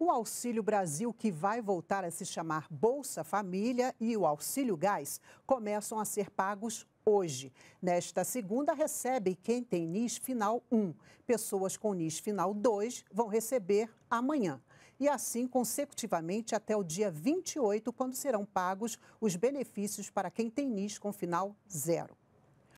O Auxílio Brasil, que vai voltar a se chamar Bolsa Família, e o Auxílio Gás começam a ser pagos hoje. Nesta segunda, recebe quem tem NIS Final 1. Pessoas com NIS Final 2 vão receber amanhã. E assim consecutivamente até o dia 28, quando serão pagos os benefícios para quem tem NIS com final zero.